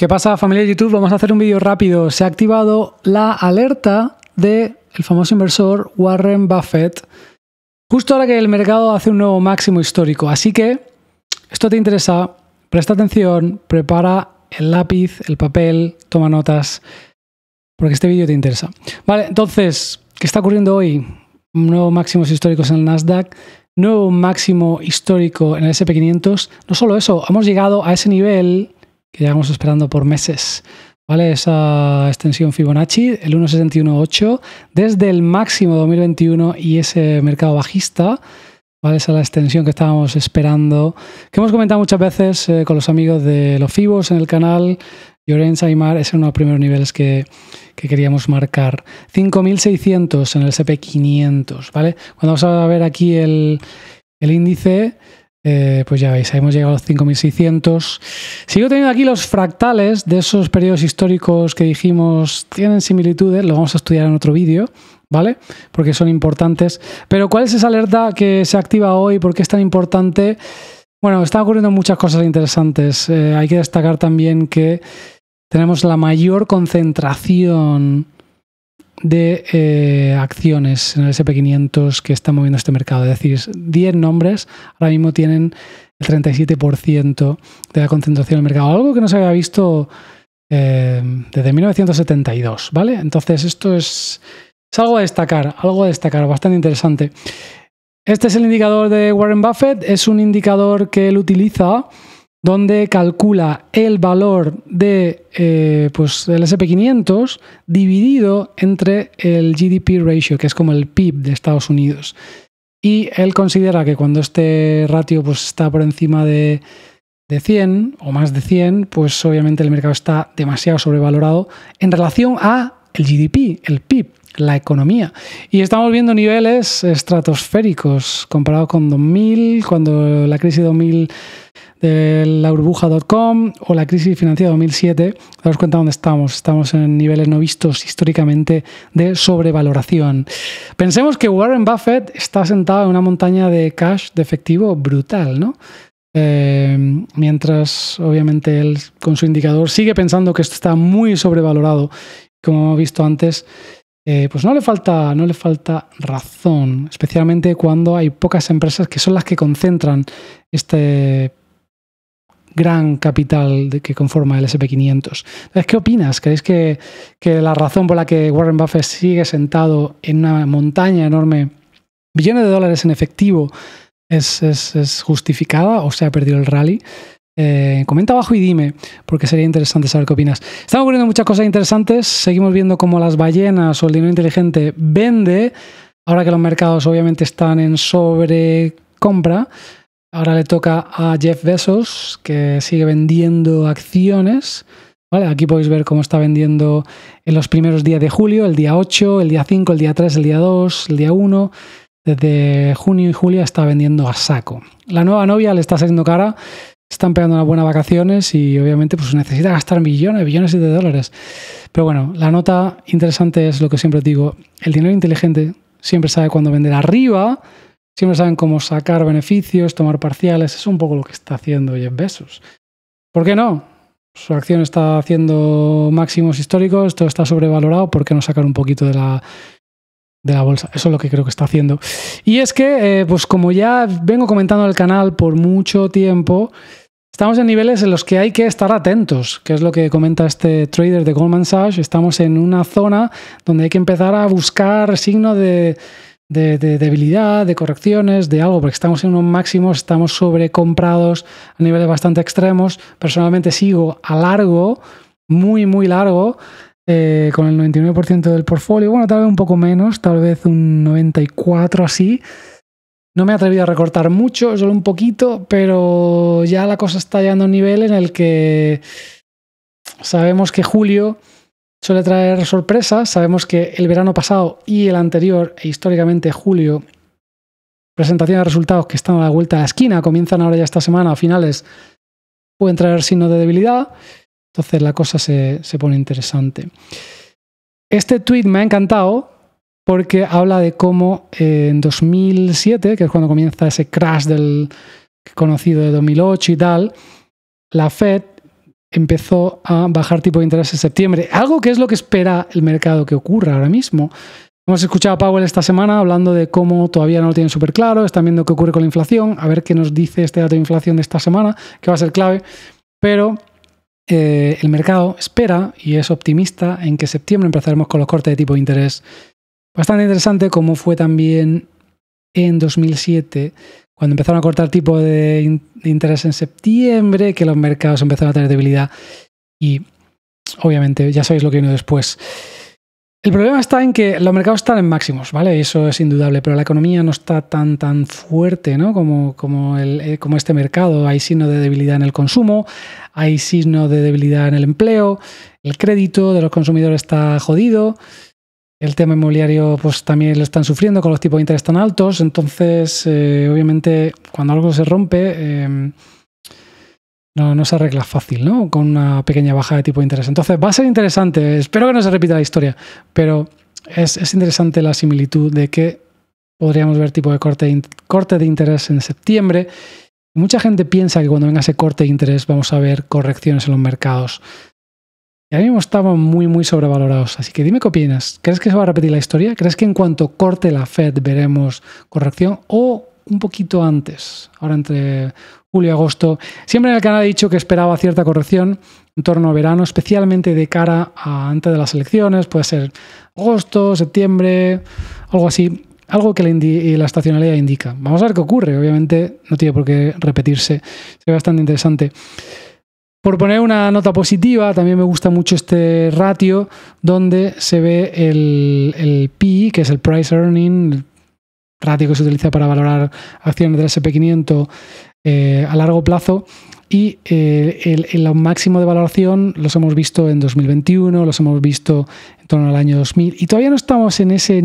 ¿Qué pasa familia de YouTube? Vamos a hacer un vídeo rápido. Se ha activado la alerta del el famoso inversor Warren Buffett justo ahora que el mercado hace un nuevo máximo histórico. Así que esto te interesa, presta atención, prepara el lápiz, el papel, toma notas, porque este vídeo te interesa. Vale, entonces, ¿qué está ocurriendo hoy? Nuevos máximos históricos en el Nasdaq, nuevo máximo histórico en el SP500. No solo eso, hemos llegado a ese nivel que llevamos esperando por meses. ¿Vale? Esa extensión Fibonacci, el 1.61.8, desde el máximo 2021 y ese mercado bajista. ¿Vale? Esa es la extensión que estábamos esperando, que hemos comentado muchas veces eh, con los amigos de los Fibos en el canal. y Aymar, ese es uno de los primeros niveles que, queríamos marcar. 5.600 en el S&P 500 ¿vale? Cuando vamos a ver aquí el, el índice, eh, pues ya veis, hemos llegado a los 5600. Sigo teniendo aquí los fractales de esos periodos históricos que dijimos tienen similitudes, lo vamos a estudiar en otro vídeo, ¿vale? Porque son importantes. Pero ¿cuál es esa alerta que se activa hoy? ¿Por qué es tan importante? Bueno, están ocurriendo muchas cosas interesantes. Eh, hay que destacar también que tenemos la mayor concentración de eh, acciones en el SP500 que está moviendo este mercado. Es decir, 10 nombres ahora mismo tienen el 37% de la concentración del mercado, algo que no se había visto eh, desde 1972, ¿vale? Entonces esto es, es algo a destacar, algo a destacar, bastante interesante. Este es el indicador de Warren Buffett, es un indicador que él utiliza donde calcula el valor de, eh, pues, del SP500 dividido entre el GDP ratio, que es como el PIB de Estados Unidos. Y él considera que cuando este ratio pues, está por encima de, 100 o más de 100, pues obviamente el mercado está demasiado sobrevalorado en relación a el GDP, el PIB la economía. Y estamos viendo niveles estratosféricos comparado con 2000, cuando la crisis de 2000 de la burbuja.com o la crisis financiera de 2007, daros cuenta dónde estamos. Estamos en niveles no vistos históricamente de sobrevaloración. Pensemos que Warren Buffett está sentado en una montaña de cash de efectivo brutal, ¿no? Eh, mientras, obviamente, él con su indicador sigue pensando que esto está muy sobrevalorado. Como hemos visto antes, eh, pues no le, falta, no le falta razón, especialmente cuando hay pocas empresas que son las que concentran este gran capital que conforma el SP500. ¿qué opinas? ¿Creéis que, que, la razón por la que Warren Buffett sigue sentado en una montaña enorme, billones de dólares en efectivo, es, es, es justificada o se ha perdido el rally? Eh, comenta abajo y dime, porque sería interesante saber qué opinas. Están ocurriendo muchas cosas interesantes. Seguimos viendo cómo las ballenas o el dinero inteligente vende. Ahora que los mercados obviamente están en sobrecompra, ahora le toca a Jeff Bezos, que sigue vendiendo acciones. aquí podéis ver cómo está vendiendo en los primeros días de julio, el día 8, el día 5, el día 3, el día 2, el día 1. Desde junio y julio está vendiendo a saco. La nueva novia le está saliendo cara están pegando unas buenas vacaciones y obviamente pues necesita gastar millones, billones de dólares. Pero bueno, la nota interesante es lo que siempre digo, el dinero inteligente siempre sabe cuándo vender arriba, siempre saben cómo sacar beneficios, tomar parciales, es un poco lo que está haciendo Jeff Bezos. ¿Por qué no? Su acción está haciendo máximos históricos, todo está sobrevalorado, ¿por qué no sacar un poquito de la de la bolsa. Eso es lo que creo que está haciendo. Y es que, eh, pues como ya vengo comentando en el canal por mucho tiempo, Estamos en niveles en los que hay que estar atentos, que es lo que comenta este trader de Goldman Sachs. Estamos en una zona donde hay que empezar a buscar signos de, debilidad, de correcciones, de algo, porque estamos en unos máximos, estamos sobrecomprados a niveles bastante extremos. Personalmente sigo a largo, muy, muy largo, eh, con el 99% del portfolio. Bueno, tal vez un poco menos, tal vez un 94 así. No me he atrevido a recortar mucho, solo un poquito, pero ya la cosa está llegando a un nivel en el que sabemos que julio suele traer sorpresas, sabemos que el verano pasado y el anterior, e históricamente julio, presentación de resultados que están a la vuelta de la esquina, comienzan ahora ya esta semana a finales, pueden traer signos de debilidad, entonces la cosa se, se pone interesante. Este tweet me ha encantado porque habla de cómo eh, en 2007, que es cuando comienza ese crash del conocido de 2008 y tal, la Fed empezó a bajar tipo de interés en septiembre, algo que es lo que espera el mercado que ocurra ahora mismo. Hemos escuchado a Powell esta semana hablando de cómo todavía no lo tienen súper claro, están viendo qué ocurre con la inflación, a ver qué nos dice este dato de inflación de esta semana, que va a ser clave, pero eh, el mercado espera y es optimista en que septiembre empezaremos con los cortes de tipo de interés Bastante interesante cómo fue también en 2007, cuando empezaron a cortar tipo de interés en septiembre, que los mercados empezaron a tener debilidad y obviamente ya sabéis lo que vino después. El problema está en que los mercados están en máximos, ¿vale? Eso es indudable, pero la economía no está tan tan fuerte, ¿no? Como, como, eh, como este mercado. Hay signo de debilidad en el consumo, hay signo de debilidad en el empleo, el crédito de los consumidores está jodido el tema inmobiliario pues también lo están sufriendo, con los tipos de interés tan altos, entonces eh, obviamente cuando algo se rompe em, no, se arregla fácil, ¿no? Con una pequeña baja de tipo de interés. Entonces va a ser interesante, espero que no se repita la historia, pero es, interesante la similitud de que podríamos ver tipo de corte de interés en septiembre. Mucha gente piensa que cuando venga ese corte de interés vamos a ver correcciones en los mercados. Y a mí estaban muy, muy sobrevalorados. Así que dime qué opinas. ¿Crees que se va a repetir la historia? ¿Crees que en cuanto corte la Fed veremos corrección? ¿O un poquito antes, ahora entre julio y agosto. Siempre en el canal he dicho que esperaba cierta corrección en torno a verano, especialmente de cara a antes de las elecciones, puede ser agosto, septiembre, algo así, algo que la, la estacionalidad indica. Vamos a ver qué ocurre, obviamente no tiene por qué repetirse, se ve bastante interesante. Por poner una nota positiva, también me gusta mucho este ratio donde se ve el, PI, que es el price earning, el ratio que se utiliza para valorar acciones del SP500 eh, a largo plazo. Y eh, el, el, máximo de valoración los hemos visto en 2021, los hemos visto en torno al año 2000. Y todavía no estamos en ese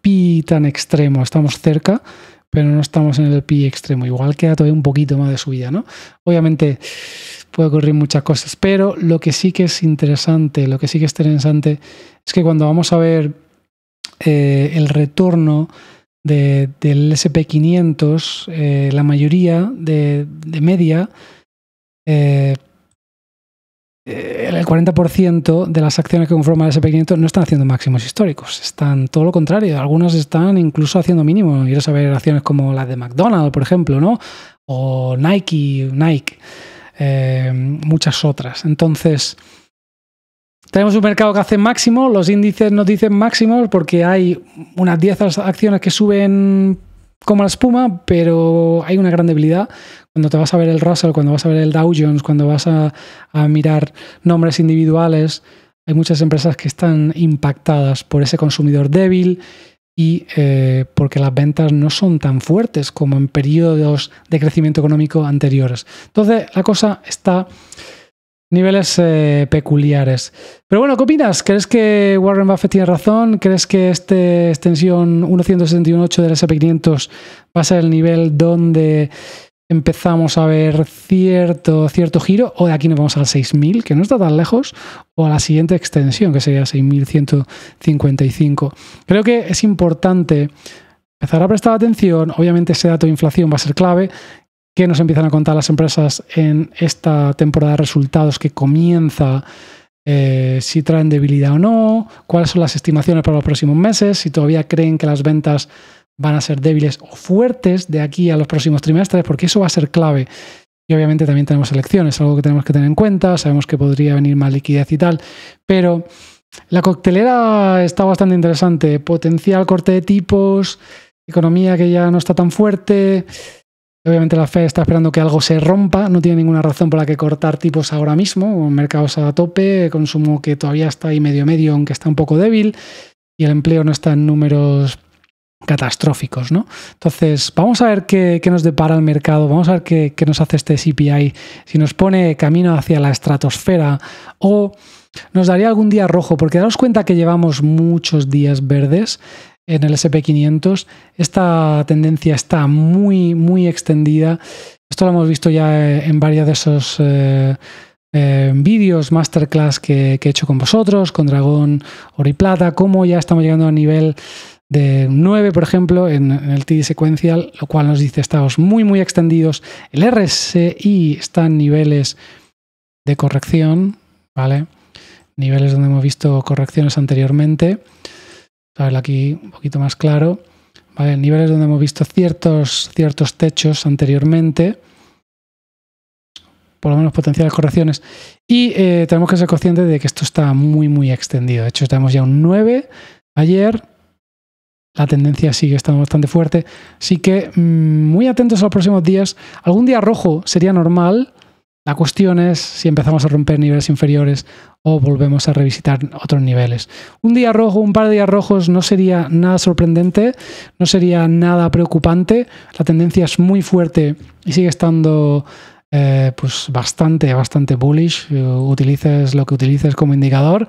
PI tan extremo, estamos cerca, pero no estamos en el pi extremo. Igual queda todavía un poquito más de subida, ¿no? Obviamente puede ocurrir muchas cosas, pero lo que sí que es interesante, lo que sí que es interesante es que cuando vamos a ver eh, el retorno del SP500, eh, la mayoría de, media, eh, eh, el 40% de las acciones que conforman el SP500 no están haciendo máximos históricos, están todo lo contrario, algunas están incluso haciendo mínimos. Quiero saber acciones como las de McDonald's, por ejemplo, ¿no? O Nike, Nike, eh, muchas otras. Entonces, tenemos un mercado que hace máximo, los índices nos dicen máximos porque hay unas 10 acciones que suben como la espuma, pero hay una gran debilidad. Cuando te vas a ver el Russell, cuando vas a ver el Dow Jones, cuando vas a, mirar nombres individuales, hay muchas empresas que están impactadas por ese consumidor débil y eh, porque las ventas no son tan fuertes como en periodos de crecimiento económico anteriores. Entonces, la cosa está niveles eh, peculiares. Pero bueno, ¿qué opinas? ¿Crees que Warren Buffett tiene razón? ¿Crees que esta extensión 171-8 del SP500 va a ser el nivel donde empezamos a ver cierto, cierto giro? ¿O de aquí nos vamos al 6.000, que no está tan lejos? ¿O a la siguiente extensión, que sería 6.155? Creo que es importante empezar a prestar atención. Obviamente ese dato de inflación va a ser clave qué nos empiezan a contar las empresas en esta temporada de resultados que comienza, eh, si traen debilidad o no, cuáles son las estimaciones para los próximos meses, si todavía creen que las ventas van a ser débiles o fuertes de aquí a los próximos trimestres, porque eso va a ser clave. Y obviamente también tenemos elecciones, algo que tenemos que tener en cuenta, sabemos que podría venir más liquidez y tal, pero la coctelera está bastante interesante, potencial corte de tipos, economía que ya no está tan fuerte, Obviamente la Fed está esperando que algo se rompa, no tiene ninguna razón por la que cortar tipos ahora mismo, mercados a tope, consumo que todavía está ahí medio medio, aunque está un poco débil, y el empleo no está en números catastróficos, ¿no? Entonces, vamos a ver qué, nos depara el mercado, vamos a ver qué, qué nos hace este CPI, si nos pone camino hacia la estratosfera o nos daría algún día rojo, porque daros cuenta que llevamos muchos días verdes en el SP500. Esta tendencia está muy, muy extendida. Esto lo hemos visto ya eh, en varios de esos eh, eh, vídeos, masterclass que, he hecho con vosotros, con Dragón Oro y Plata, cómo ya estamos llegando a nivel de 9, por ejemplo, en, el TD secuencial, lo cual nos dice estados muy, muy extendidos. El RSI está en niveles de corrección, ¿vale? Niveles donde hemos visto correcciones anteriormente a ver aquí un poquito más claro. Vale, niveles donde hemos visto ciertos, ciertos techos anteriormente, por lo menos potenciales correcciones. Y eh, tenemos que ser conscientes de que esto está muy, muy extendido. De hecho, tenemos ya un 9 ayer. La tendencia sigue estando bastante fuerte. Así que mm, muy atentos a los próximos días. Algún día rojo sería normal la cuestión es si empezamos a romper niveles inferiores o volvemos a revisitar otros niveles. Un día rojo, un par de días rojos no sería nada sorprendente, no sería nada preocupante. La tendencia es muy fuerte y sigue estando eh, pues bastante, bastante bullish. Eh, utilices lo que utilices como indicador.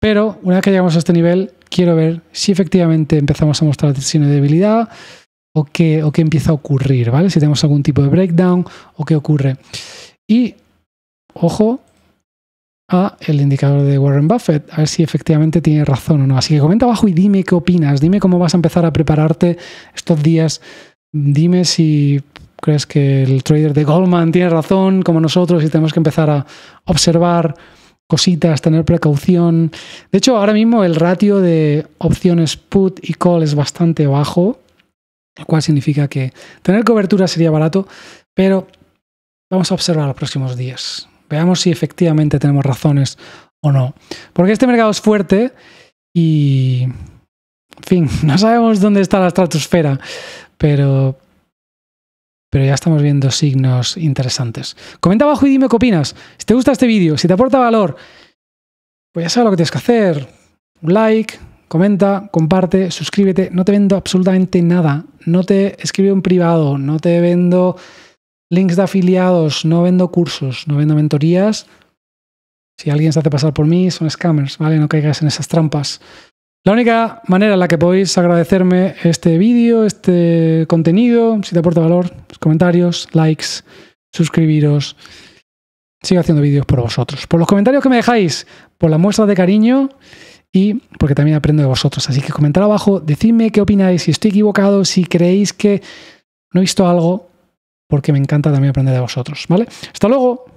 Pero una vez que llegamos a este nivel, quiero ver si efectivamente empezamos a mostrar signos de debilidad o qué, o qué empieza a ocurrir, ¿vale? Si tenemos algún tipo de breakdown o qué ocurre. Y ojo a el indicador de Warren Buffett, a ver si efectivamente tiene razón o no. Así que comenta abajo y dime qué opinas, dime cómo vas a empezar a prepararte estos días, dime si crees que el trader de Goldman tiene razón como nosotros y tenemos que empezar a observar cositas, tener precaución. De hecho, ahora mismo el ratio de opciones put y call es bastante bajo, lo cual significa que tener cobertura sería barato, pero Vamos a observar los próximos días. Veamos si efectivamente tenemos razones o no. Porque este mercado es fuerte y... En fin, no sabemos dónde está la estratosfera, pero, pero ya estamos viendo signos interesantes. Comenta abajo y dime qué opinas. Si te gusta este vídeo, si te aporta valor, pues ya sabes lo que tienes que hacer. Un like, comenta, comparte, suscríbete. No te vendo absolutamente nada. No te escribo en privado, no te vendo links de afiliados, no vendo cursos, no vendo mentorías. Si alguien se hace pasar por mí, son scammers, ¿vale? No caigas en esas trampas. La única manera en la que podéis agradecerme este vídeo, este contenido, si te aporta valor, pues comentarios, likes, suscribiros. Sigo haciendo vídeos por vosotros, por los comentarios que me dejáis, por las muestras de cariño y porque también aprendo de vosotros. Así que comentad abajo, decidme qué opináis, si estoy equivocado, si creéis que no he visto algo, porque me encanta también aprender de vosotros, ¿vale? Hasta luego.